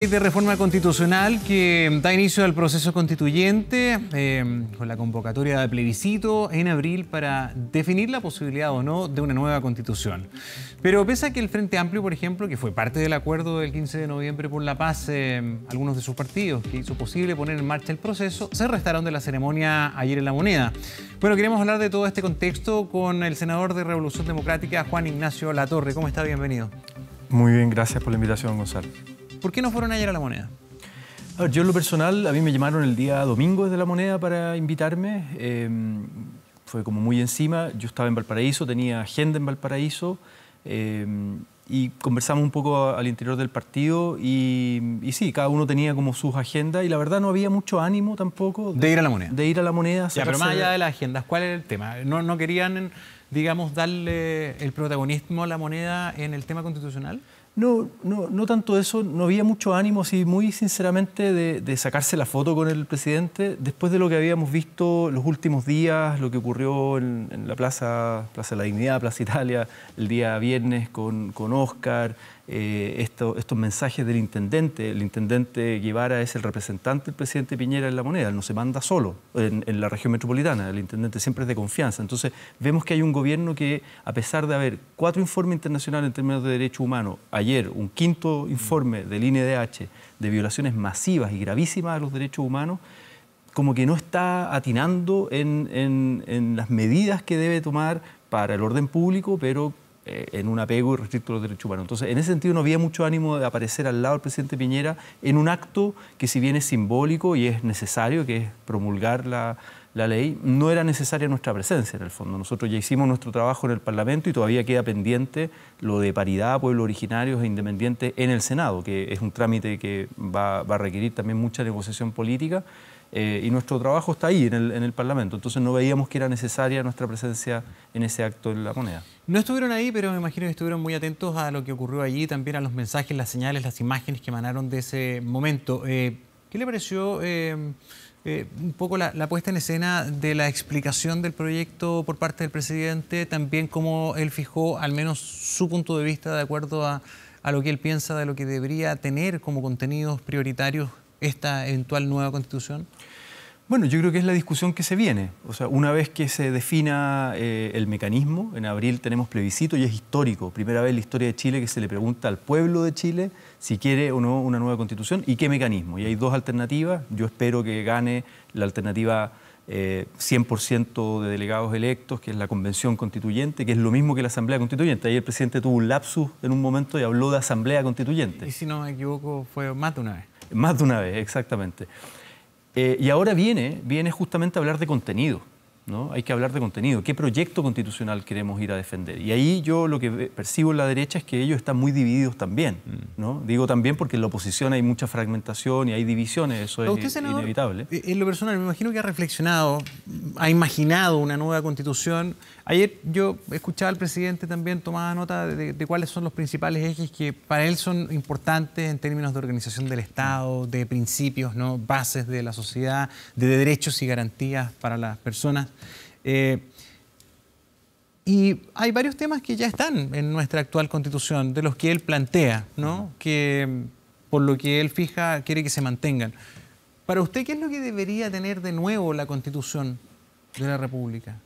de reforma constitucional que da inicio al proceso constituyente em, con la convocatoria de plebiscito en abril para definir la posibilidad o no de una nueva constitución. Pero pese a que el Frente Amplio, por ejemplo, que fue parte del acuerdo del 15 de noviembre por la paz, em, algunos de sus partidos que hizo posible poner en marcha el proceso, se restaron de la ceremonia ayer en La Moneda. Bueno, queremos hablar de todo este contexto con el senador de Revolución Democrática, Juan Ignacio Latorre. ¿Cómo está? Bienvenido. Muy bien, gracias por la invitación, Gonzalo. ¿Por qué no fueron ayer a la moneda? yo lo personal, a mí me llamaron el día domingo desde la moneda para invitarme. Em, fue como muy encima. Yo estaba en Valparaíso, tenía agenda en Valparaíso. Em, y conversamos un poco al interior del partido y, sí, cada uno tenía como sus agendas y la verdad no había mucho ánimo tampoco. De, ir a la moneda. De ir a la moneda. pero más allá de las agendas, ¿cuál era el tema? ¿No, no querían, digamos, darle el protagonismo a la moneda en el tema constitucional? No, no, no tanto eso, no había mucho ánimo, sí, muy sinceramente, de, sacarse la foto con el presidente después de lo que habíamos visto los últimos días, lo que ocurrió en, la plaza, Plaza de la Dignidad, Plaza Italia, el día viernes con, con Oscar, eh, estos mensajes del intendente. El intendente Guevara es el representante del presidente Piñera en la moneda, no se manda solo en, la región metropolitana, el intendente siempre es de confianza. Entonces vemos que hay un gobierno que, a pesar de haber cuatro informes internacionales en términos de derechos humanos, ayer un quinto informe del INDH e de violaciones masivas y gravísimas de los derechos humanos, como que no está atinando en, en, las medidas que debe tomar para el orden público, pero eh, en un apego y a los derechos humanos. Entonces, en ese sentido no había mucho ánimo de aparecer al lado del presidente Piñera en un acto que si bien es simbólico y es necesario, que es promulgar la, la ley, no era necesaria nuestra presencia en el fondo. Nosotros ya hicimos nuestro trabajo en el Parlamento y todavía queda pendiente lo de paridad, pueblos originarios e independientes en el Senado, que es un trámite que va, a requerir también mucha negociación política. Eh, y nuestro trabajo está ahí, en el, Parlamento. Entonces no veíamos que era necesaria nuestra presencia en ese acto en la moneda. No estuvieron ahí, pero me imagino que estuvieron muy atentos a lo que ocurrió allí, también a los mensajes, las señales, las imágenes que emanaron de ese momento. Eh, ¿Qué le pareció? Eh, eh, un poco la, puesta en escena de la explicación del proyecto por parte del presidente, también como él fijó al menos su punto de vista de acuerdo a lo que él piensa de lo que debería tener como contenidos prioritarios esta eventual nueva constitución. Bueno, yo creo que es la discusión que se viene. O sea, una vez que se defina eh, el mecanismo, en abril tenemos plebiscito y es histórico. Primera vez en la historia de Chile que se le pregunta al pueblo de Chile si quiere o no una nueva constitución y qué mecanismo. Y hay dos alternativas. Yo espero que gane la alternativa 100% eh, de delegados electos, que es la convención constituyente, que es lo mismo que la asamblea constituyente. Ahí el presidente tuvo un lapsus en un momento y habló de asamblea constituyente. Y si no me equivoco, fue más de una vez. Más de una vez, exactamente. Eh, y ahora viene, viene justamente a hablar de contenido. Hay que hablar de contenido. ¿Qué proyecto constitucional queremos ir a defender? Y ahí yo lo que percibo en la derecha es que ellos están muy divididos también, mm. ¿no? Digo también porque en la oposición hay mucha fragmentación y hay divisiones, eso es inevitable. Eh, en lo personal, me imagino que ha reflexionado, ha imaginado una nueva constitución. Ayer yo escuchaba al presidente también, tomaba nota de, de cuáles son los principales ejes que para él son importantes en términos de organización del Estado, de principios, ¿no? bases de la sociedad, de derechos y garantías para las personas. Eh, y hay varios temas que ya están en nuestra actual constitución, de los que él plantea, ¿no? que por lo que él fija quiere que se mantengan. Para usted, ¿qué es lo que debería tener de nuevo la constitución de la República?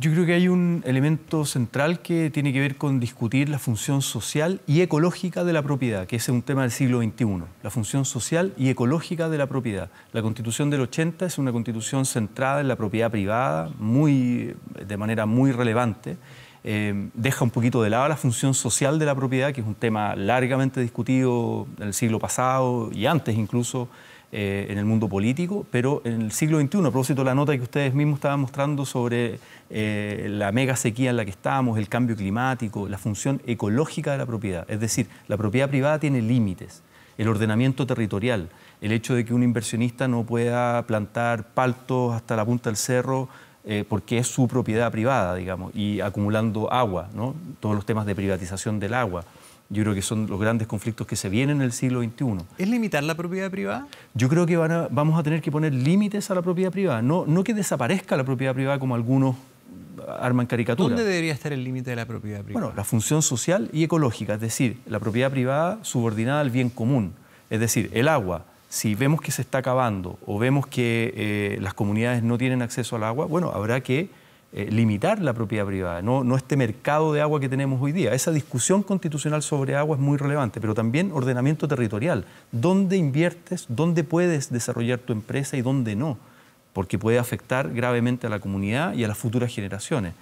Yo creo que hay un elemento central que tiene que ver con discutir la función social y ecológica de la propiedad, que es un tema del siglo XXI, la función social y ecológica de la propiedad. La constitución del 80 es una constitución centrada en la propiedad privada, muy, de manera muy relevante. Eh, deja un poquito de lado la función social de la propiedad, que es un tema largamente discutido en el siglo pasado y antes incluso eh, en el mundo político, pero en el siglo XXI, a propósito de la nota que ustedes mismos estaban mostrando sobre eh, la mega sequía en la que estamos, el cambio climático, la función ecológica de la propiedad. Es decir, la propiedad privada tiene límites, el ordenamiento territorial, el hecho de que un inversionista no pueda plantar paltos hasta la punta del cerro eh, porque es su propiedad privada, digamos, y acumulando agua, todos los temas de privatización del agua. Yo creo que son los grandes conflictos que se vienen en el siglo XXI. ¿Es limitar la propiedad privada? Yo creo que vamos a tener que poner límites a la propiedad privada. No, no que desaparezca la propiedad privada como algunos arman caricatura. ¿Dónde debería estar el límite de la propiedad privada? Bueno, la función social y ecológica, es decir, la propiedad privada subordinada al bien común. Es decir, el agua, si vemos que se está acabando o vemos que eh, las comunidades no tienen acceso al agua, bueno, habrá que eh, limitar la propiedad privada, no, este mercado de agua que tenemos hoy día. Esa discusión constitucional sobre agua es muy relevante, pero también ordenamiento territorial. ¿Dónde inviertes? ¿Dónde puedes desarrollar tu empresa y dónde no? Porque puede afectar gravemente a la comunidad y a las futuras generaciones.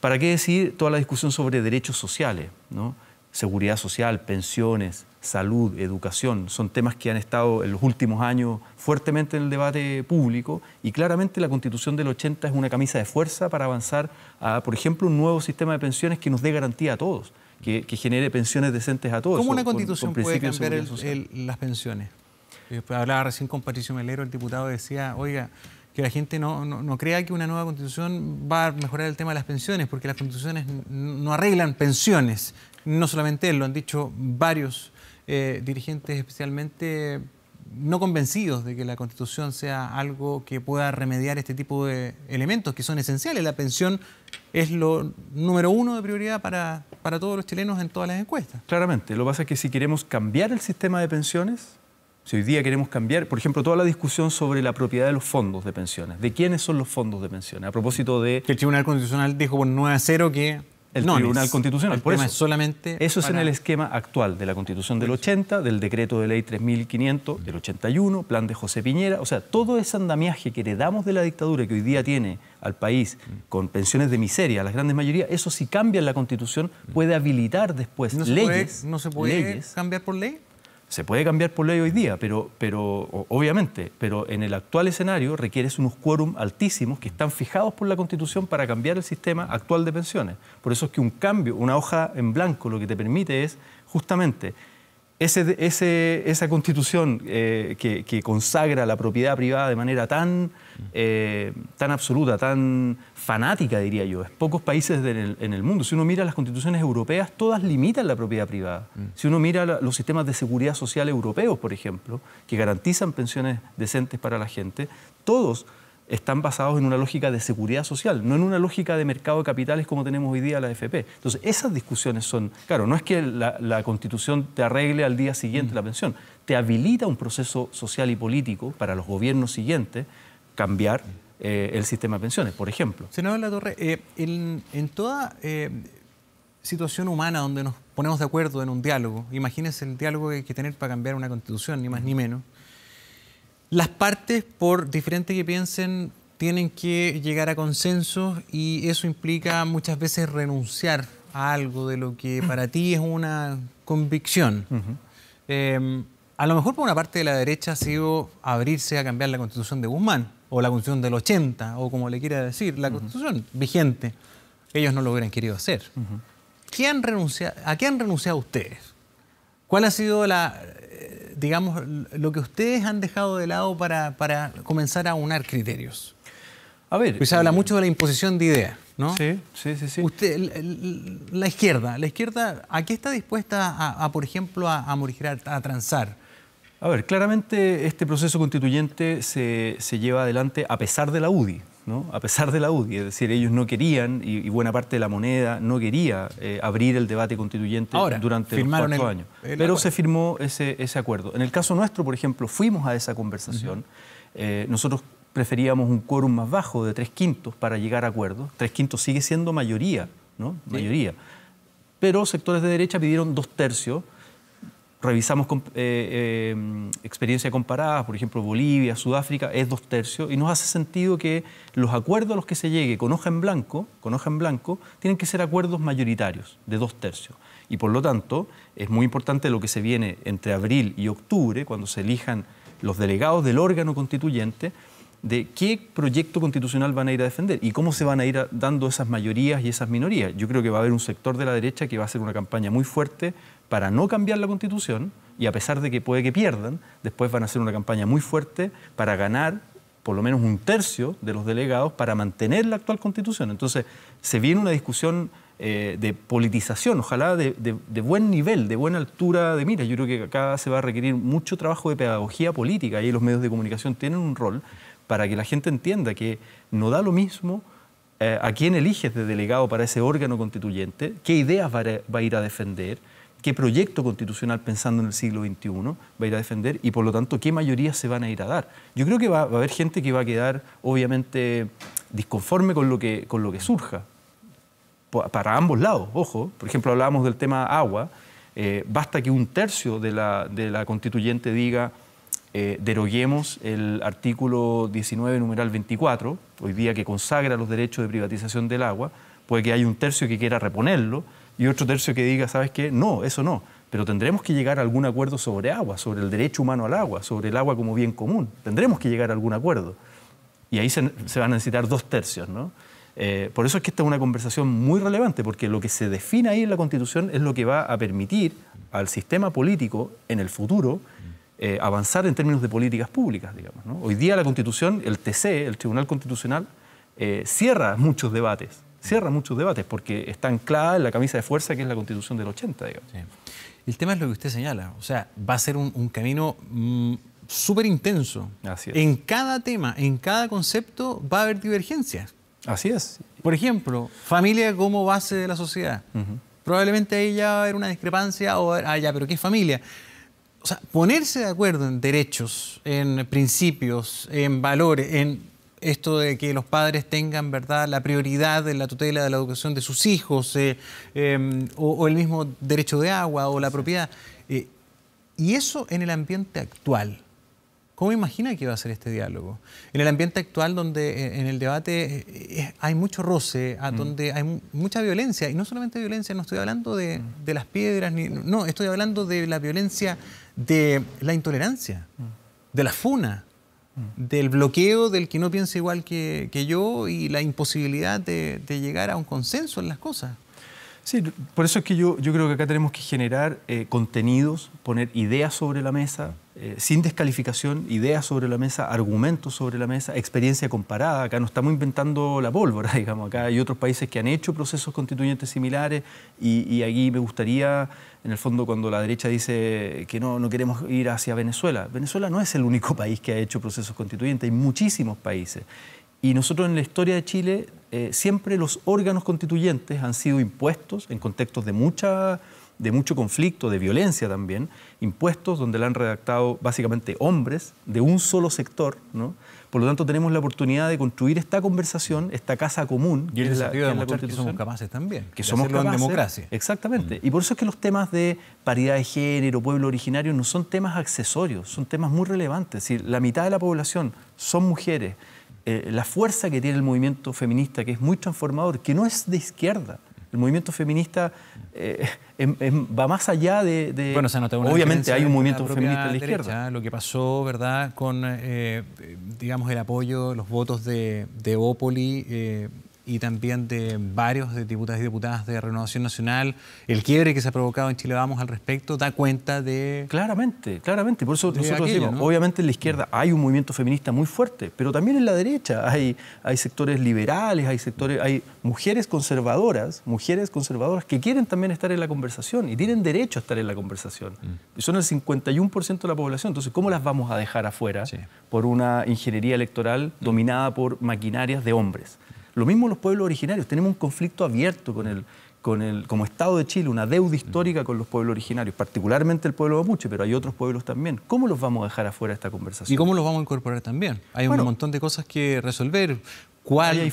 ¿Para qué decir toda la discusión sobre derechos sociales? ¿no? Seguridad social, pensiones, salud, educación, son temas que han estado en los últimos años fuertemente en el debate público y claramente la constitución del 80 es una camisa de fuerza para avanzar a, por ejemplo, un nuevo sistema de pensiones que nos dé garantía a todos, que, genere pensiones decentes a todos. ¿Cómo una constitución puede cambiar las pensiones? Eh, pues, hablaba recién con Patricio Melero, el diputado decía, oiga, que la gente no, no, crea que una nueva constitución va a mejorar el tema de las pensiones, porque las constituciones no arreglan pensiones. No solamente él, lo han dicho varios eh, dirigentes especialmente no convencidos de que la constitución sea algo que pueda remediar este tipo de elementos que son esenciales. La pensión es lo número uno de prioridad para, para todos los chilenos en todas las encuestas. Claramente, lo que pasa es que si queremos cambiar el sistema de pensiones, si hoy día queremos cambiar, por ejemplo, toda la discusión sobre la propiedad de los fondos de pensiones, de quiénes son los fondos de pensiones, a propósito de... Que el Tribunal Constitucional dijo bueno 9 a 0 que el Tribunal Constitucional. Por eso, es solamente eso es en el esquema actual de la Constitución del 80, del decreto de ley 3500 del 81, plan de José Piñera. O sea, todo ese andamiaje que heredamos de la dictadura que hoy día tiene al país con pensiones de miseria, a las grandes mayorías, eso si cambia en la Constitución puede habilitar después leyes. ¿No se puede cambiar por ley? Se puede cambiar por ley hoy día, pero, pero obviamente, pero en el actual escenario requieres unos quórum altísimos que están fijados por la Constitución para cambiar el sistema actual de pensiones. Por eso es que un cambio, una hoja en blanco, lo que te permite es justamente esa constitución eh, que, consagra la propiedad privada de manera tan, eh, tan absoluta, tan fanática, diría yo, es pocos países en el, mundo. Si uno mira las constituciones europeas, todas limitan la propiedad privada. Mm. Si uno mira los sistemas de seguridad social europeos, por ejemplo, que garantizan pensiones decentes para la gente, todos están basados en una lógica de seguridad social, no en una lógica de mercado de capitales como tenemos hoy día la AFP. Entonces, esas discusiones son, claro, no es que la, constitución te arregle al día siguiente mm. la pensión, te habilita un proceso social y político para los gobiernos siguientes cambiar eh, el sistema de pensiones, por ejemplo. Senador La Torre, eh, en, toda eh, situación humana donde nos ponemos de acuerdo en un diálogo, imagínense el diálogo que hay que tener para cambiar una constitución, ni más ni menos, las partes, por diferente que piensen, tienen que llegar a consensos y eso implica muchas veces renunciar a algo de lo que para ti es una convicción. Em, a lo mejor por una parte de la derecha ha sido abrirse a cambiar la constitución de Guzmán, o la constitución del 80, o como le quiera decir, la constitución vigente. Ellos no lo hubieran querido hacer. ¿A qué han renunciado ustedes? ¿Cuál ha sido la, digamos, lo que ustedes han dejado de lado para, para comenzar a unar criterios? A ver. Pues se habla eh, mucho de la imposición de ideas, ¿no? Sí, sí, sí. Usted, la, izquierda, ¿la izquierda a qué está dispuesta a, por ejemplo, a, a a transar? A ver, claramente este proceso constituyente se, se lleva adelante a pesar de la UDI a pesar de la UDI. Es decir, ellos no querían, y, buena parte de la moneda no quería eh, abrir el debate constituyente durante los cuatro años. Pero se firmó ese, acuerdo. En el caso nuestro, por ejemplo, fuimos a esa conversación. Eh, nosotros preferíamos un quórum más bajo de tres quintos para llegar a acuerdos. Tres quintos sigue siendo mayoría, ¿no? Mayoría. Pero sectores de derecha pidieron dos tercios revisamos experiencia eh, eh, experiencias comparadas, por ejemplo, Bolivia, Sudáfrica, es dos tercios, y nos hace sentido que los acuerdos a los que se llegue con hoja en blanco, con blanco, tienen que ser acuerdos mayoritarios, de dos tercios. Y por lo tanto, es muy importante lo que se viene entre abril y octubre, cuando se elijan los delegados del órgano constituyente, de qué proyecto constitucional van a ir a defender y cómo se van a ir dando esas mayorías y esas minorías. Yo creo que va a haber un sector de la derecha que va a hacer una campaña muy fuerte para no cambiar la constitución y a pesar de que puede que pierdan, después van a hacer una campaña muy fuerte para ganar por lo menos un tercio de los delegados para mantener la actual constitución. Entonces, se viene una discusión eh, de politización, ojalá de, buen nivel, de buena altura de mira. Yo creo que acá se va a requerir mucho trabajo de pedagogía política y los medios de comunicación tienen un rol para que la gente entienda que no da lo mismo eh, a quién eliges de delegado para ese órgano constituyente, qué ideas va a ir a defender qué proyecto constitucional pensando en el siglo XXI va a ir a defender y por lo tanto qué mayorías se van a ir a dar. Yo creo que va, a haber gente que va a quedar obviamente disconforme con lo que, con lo que surja, para ambos lados, ojo. Por ejemplo, hablábamos del tema agua. Eh, basta que un tercio de la, de la constituyente diga eh, deroguemos el artículo 19, numeral 24, hoy día que consagra los derechos de privatización del agua, puede que haya un tercio que quiera reponerlo, y otro tercio que diga, ¿sabes qué? No, eso no. Pero tendremos que llegar a algún acuerdo sobre agua, sobre el derecho humano al agua, sobre el agua como bien común. Tendremos que llegar a algún acuerdo. Y ahí se, van a necesitar dos tercios, ¿no? Eh, por eso es que esta es una conversación muy relevante, porque lo que se define ahí en la Constitución es lo que va a permitir al sistema político en el futuro eh, avanzar en términos de políticas públicas, digamos. Hoy día la Constitución, el TC, el Tribunal Constitucional, eh, cierra muchos debates cierra muchos debates porque está anclada en la camisa de fuerza que es la constitución del 80, El tema es lo que usted señala, o sea, va a ser un, camino mm, súper intenso. En cada tema, en cada concepto va a haber divergencias. Así es. Por ejemplo, familia como base de la sociedad. Probablemente ahí ya va a haber una discrepancia o, ah, ya, pero ¿qué es familia? O sea, ponerse de acuerdo en derechos, en principios, en valores, en esto de que los padres tengan verdad la prioridad en la tutela de la educación de sus hijos eh, em, o, el mismo derecho de agua o la propiedad. Eh, y eso en el ambiente actual. ¿Cómo imagina que va a ser este diálogo? En el ambiente actual donde eh, en el debate hay mucho roce, ah, mm. donde hay mucha violencia, y no solamente violencia, no estoy hablando de, mm. de las piedras, no, estoy hablando de la violencia de la intolerancia, mm. de la funa, Mm. del bloqueo del que no piensa igual que, yo y la imposibilidad de, llegar a un consenso en las cosas. Sí, por eso es que yo, creo que acá tenemos que generar eh, contenidos, poner ideas sobre la mesa, eh, sin descalificación, ideas sobre la mesa, argumentos sobre la mesa, experiencia comparada. Acá no estamos inventando la pólvora, digamos. Acá hay otros países que han hecho procesos constituyentes similares y, y aquí me gustaría, en el fondo, cuando la derecha dice que no, no queremos ir hacia Venezuela. Venezuela no es el único país que ha hecho procesos constituyentes, hay muchísimos países. Y nosotros en la historia de Chile eh, siempre los órganos constituyentes han sido impuestos en contextos de mucha de mucho conflicto, de violencia también, impuestos donde la han redactado básicamente hombres de un solo sector, ¿no? Por lo tanto, tenemos la oportunidad de construir esta conversación, esta casa común. Y es la, que somos capaces también. Que somos capaces. democracia. Exactamente. Mm. Y por eso es que los temas de paridad de género, pueblo originario, no son temas accesorios, son temas muy relevantes. Si la mitad de la población son mujeres, eh, la fuerza que tiene el movimiento feminista, que es muy transformador, que no es de izquierda, el movimiento feminista eh, em, em, va más allá de... bueno, se nota una Obviamente hay un movimiento feminista de la izquierda. Lo que pasó, ¿verdad?, con, eh, eh, digamos, el apoyo, los votos de, Opoli, y también de varios de diputados y diputadas de Renovación Nacional, el quiebre que se ha provocado en Chile Vamos al respecto, da cuenta de... Claramente, claramente. Por eso nosotros decimos, obviamente en la izquierda hay un movimiento feminista muy fuerte, pero también en la derecha hay, hay sectores liberales, hay sectores, hay mujeres conservadoras, mujeres conservadoras que quieren también estar en la conversación y tienen derecho a estar en la conversación. Mm. son el 51% de la población, entonces ¿cómo las vamos a dejar afuera por una ingeniería electoral mm. dominada por maquinarias de hombres? Lo mismo los pueblos originarios, tenemos un conflicto abierto con el, con el, como Estado de Chile, una deuda histórica con los pueblos originarios, particularmente el pueblo mapuche, pero hay otros pueblos también. ¿Cómo los vamos a dejar afuera de esta conversación? ¿Y cómo los vamos a incorporar también? Hay un montón de cosas que resolver. ¿Cuál,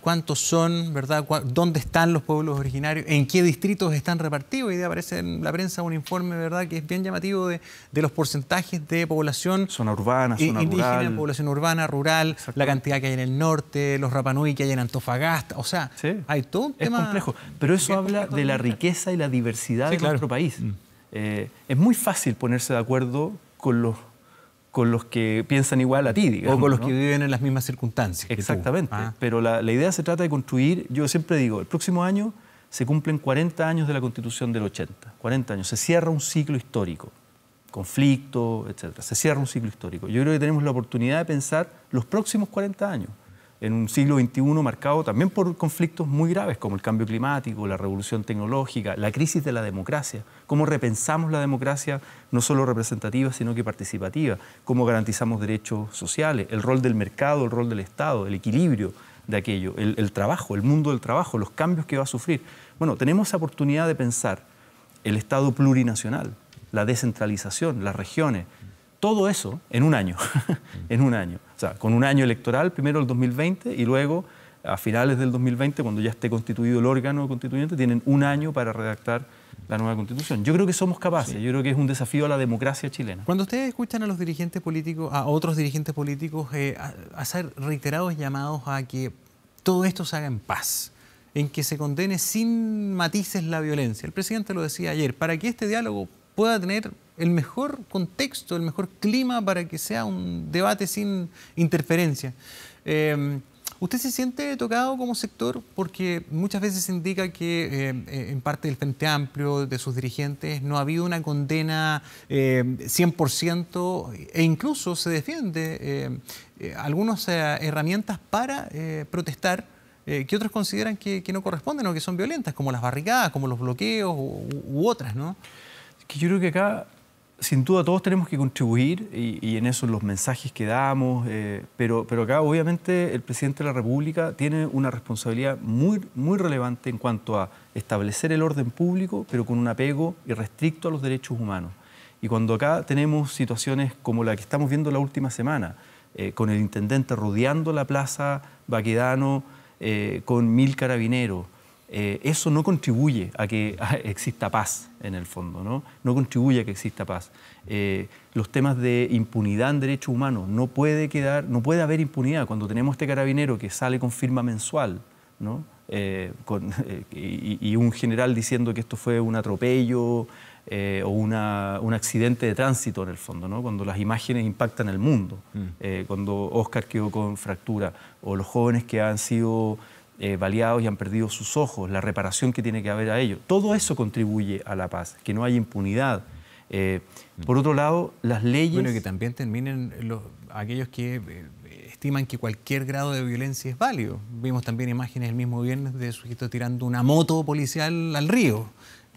¿Cuántos son, verdad? ¿Dónde están los pueblos originarios? ¿En qué distritos están repartidos? Y aparece en la prensa un informe, ¿verdad?, que es bien llamativo de, los porcentajes de población. Zona urbana, zona indígena, población urbana, rural, la cantidad que hay en el norte, los Rapanui que hay en Antofagasta. O sea, hay todo un tema. Es complejo, pero eso habla de la riqueza y la diversidad de nuestro país. Mm. Eh, es muy fácil ponerse de acuerdo con los con los que piensan igual a ti, O con los que viven en las mismas circunstancias. Exactamente. Ah. Pero la, la, idea se trata de construir, yo siempre digo, el próximo año se cumplen 40 años de la Constitución del 80, 40 años, se cierra un ciclo histórico, conflicto, etc. Se cierra un ciclo histórico. Yo creo que tenemos la oportunidad de pensar los próximos 40 años en un siglo XXI marcado también por conflictos muy graves como el cambio climático, la revolución tecnológica, la crisis de la democracia, cómo repensamos la democracia no solo representativa sino que participativa, cómo garantizamos derechos sociales, el rol del mercado, el rol del Estado, el equilibrio de aquello, el, trabajo, el mundo del trabajo, los cambios que va a sufrir. Bueno, tenemos esa oportunidad de pensar el Estado plurinacional, la descentralización, las regiones, todo eso en un año, en un año con un año electoral, primero el 2020 y luego a finales del 2020, cuando ya esté constituido el órgano constituyente, tienen un año para redactar la nueva constitución. Yo creo que somos capaces, yo creo que es un desafío a la democracia chilena. Cuando ustedes escuchan a los dirigentes políticos, a otros dirigentes políticos, eh, hacer reiterados llamados a que todo esto se haga en paz, en que se condene sin matices la violencia. El presidente lo decía ayer, para que este diálogo pueda tener el mejor contexto, el mejor clima para que sea un debate sin interferencia. Em, ¿Usted se siente tocado como sector? Porque muchas veces se indica que em, eh, en parte del Frente Amplio, de sus dirigentes, no ha habido una condena 100% em, e incluso se defiende eh, algunas eh, herramientas para protestar que otros consideran que, no corresponden o que son violentas, como las barricadas, como los bloqueos u, otras, ¿no? que yo creo que acá sin duda todos tenemos que contribuir y, en eso los mensajes que damos, eh, pero, pero acá obviamente el presidente de la República tiene una responsabilidad muy, muy relevante en cuanto a establecer el orden público, pero con un apego y restricto a los derechos humanos. Y cuando acá tenemos situaciones como la que estamos viendo la última semana, eh, con el intendente rodeando la plaza Baquedano, eh, con mil carabineros, eh, eso no contribuye a que exista paz en el fondo, ¿no? No contribuye a que exista paz. Eh, los temas de impunidad en derechos humanos, no puede quedar, no puede haber impunidad cuando tenemos este carabinero que sale con firma mensual, eh, y, un general diciendo que esto fue un atropello o un accidente de tránsito en el fondo, ¿no? cuando las imágenes impactan el mundo, mm. cuando Oscar quedó con fractura o los jóvenes que han sido eh, y han perdido sus ojos, la reparación que tiene que haber a ellos. Todo eso contribuye a la paz, que no haya impunidad. Eh, por otro lado, las leyes... Bueno, que también terminen los, aquellos que eh, estiman que cualquier grado de violencia es válido. Vimos también imágenes el mismo viernes de sujetos tirando una moto policial al río.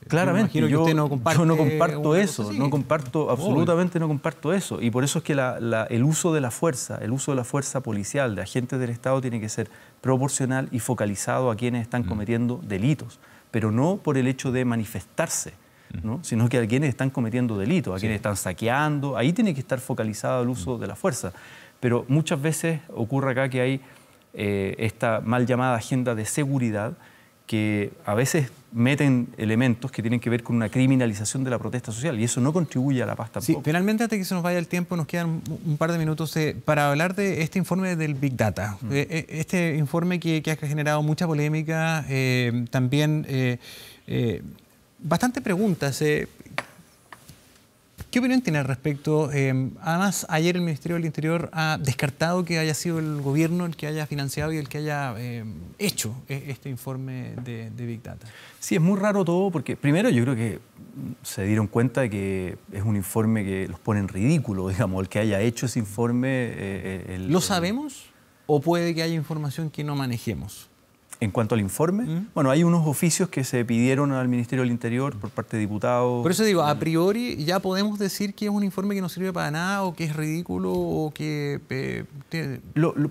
Claramente, yo, no comparto eso, no comparto, absolutamente no comparto eso. Y por eso es que el uso de la fuerza, el uso de la fuerza policial, de agentes del Estado, tiene que ser proporcional y focalizado a quienes están mm. cometiendo delitos, pero no por el hecho de manifestarse. Mm. sino que a quienes están cometiendo delitos, a quienes están saqueando, ahí tiene que estar focalizado el uso mm. de la fuerza. Pero muchas veces ocurre acá que hay eh, esta mal llamada agenda de seguridad que a veces meten elementos que tienen que ver con una criminalización de la protesta social y eso no contribuye a la paz tampoco. finalmente, antes de que se nos vaya el tiempo, nos quedan un par de minutos eh, para hablar de este informe del Big Data. Mm. Eh, eh, este informe que, ha generado mucha polémica, también bastante preguntas. ¿Qué opinión tiene al respecto? Eh, además, ayer el Ministerio del Interior ha descartado que haya sido el gobierno el que haya financiado y el que haya eh, hecho e-, este informe de, Big Data. Sí, es muy raro todo porque primero yo creo que se dieron cuenta de que es un informe que los pone en ridículo, digamos, el que haya hecho ese informe. Eh, ¿Lo sabemos? ¿O puede que haya información que no manejemos? En cuanto al informe, mm. bueno, hay unos oficios que se pidieron al Ministerio del Interior por parte de diputados. Por eso digo, a mm. priori ya podemos decir que es un informe que no sirve para nada o que es ridículo o que... Eh,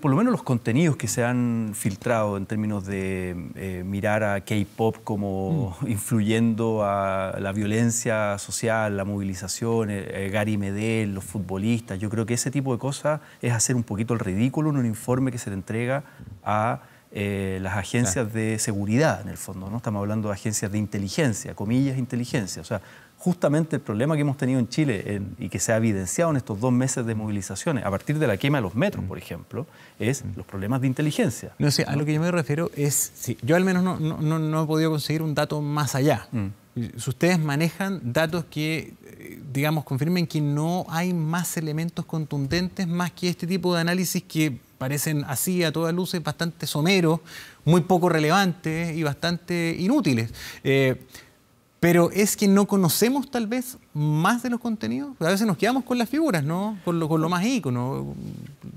por lo menos los contenidos que se han filtrado en términos de eh, mirar a K-Pop como mm. influyendo a la violencia social, la movilización, eh, Gary Medel, los futbolistas, yo creo que ese tipo de cosas es hacer un poquito el ridículo en un informe que se le entrega a... Eh, las agencias de seguridad, en el fondo, ¿no? Estamos hablando de agencias de inteligencia, comillas, inteligencia. O sea, justamente el problema que hemos tenido en Chile y que se ha evidenciado en estos dos meses de movilizaciones, a partir de la quema de los metros, mm. por ejemplo, es mm. los problemas de inteligencia. No sé, a lo que yo me refiero es, yo al menos no, no, no, he podido conseguir un dato más allá. Mm. Si ustedes manejan datos que, eh, digamos, confirmen que no hay más elementos contundentes más que este tipo de análisis que parecen así a todas luces bastante someros, muy poco relevantes y bastante inútiles. Eh, pero es que no conocemos tal vez más de los contenidos. A veces nos quedamos con las figuras, ¿no? Con lo, con más ícono,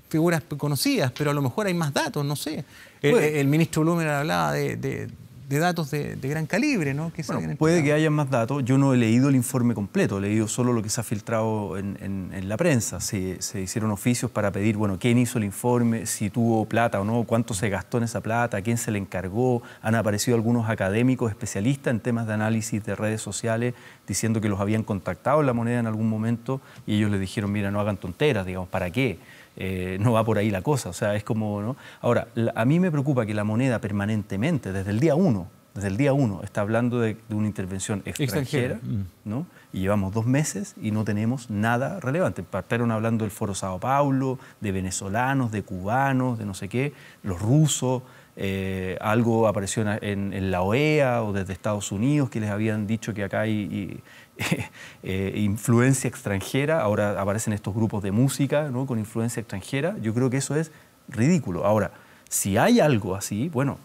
figuras conocidas, pero a lo mejor hay más datos, no sé. El, ministro Blumer hablaba de de datos de, gran calibre, ¿no? bueno, puede que haya más datos. Yo no he leído el informe completo, he leído solo lo que se ha filtrado en, la prensa. Se, se, hicieron oficios para pedir, bueno, quién hizo el informe, si tuvo plata o no, cuánto se gastó en esa plata, quién se le encargó. Han aparecido algunos académicos especialistas en temas de análisis de redes sociales diciendo que los habían contactado en la moneda en algún momento y ellos les dijeron, mira, no hagan tonteras, digamos, ¿para qué? Eh, no va por ahí la cosa. O sea, es como. ¿no? Ahora, a mí me preocupa que la moneda permanentemente, desde el día uno, desde el día uno, está hablando de, una intervención extranjera, mm. ¿no? y llevamos dos meses y no tenemos nada relevante. Partieron hablando del Foro Sao Paulo, de venezolanos, de cubanos, de no sé qué, los rusos. Eh, algo apareció en, la OEA o desde Estados Unidos que les habían dicho que acá hay, eh, influencia extranjera, ahora aparecen estos grupos de música con influencia extranjera, yo creo que eso es ridículo. Ahora, si hay algo así, bueno,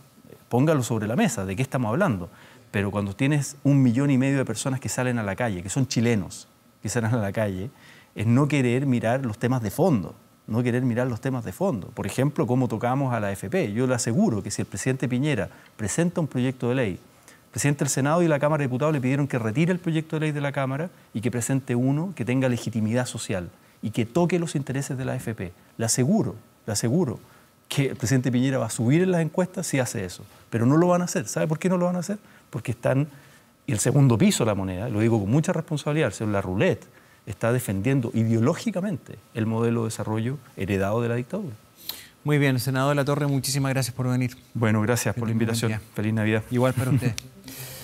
póngalo sobre la mesa, ¿de qué estamos hablando? Pero cuando tienes un millón y medio de personas que salen a la calle, que son chilenos, que salen a la calle, es no querer mirar los temas de fondo no querer mirar los temas de fondo. Por ejemplo, cómo tocamos a la AFP. Yo le aseguro que si el presidente Piñera presenta un proyecto de ley, el presidente del Senado y la Cámara de Diputados le pidieron que retire el proyecto de ley de la Cámara y que presente uno que tenga legitimidad social y que toque los intereses de la AFP. Le aseguro, le aseguro que el presidente Piñera va a subir en las encuestas si hace eso. Pero no lo van a hacer. ¿Sabe por qué no lo van a hacer? Porque están el segundo piso de la moneda, lo digo con mucha responsabilidad, el la ruleta está defendiendo ideológicamente el modelo de desarrollo heredado de la dictadura. Muy bien, senador de la Torre, muchísimas gracias por venir. Bueno, gracias por la invitación. Feliz Navidad. Igual para usted.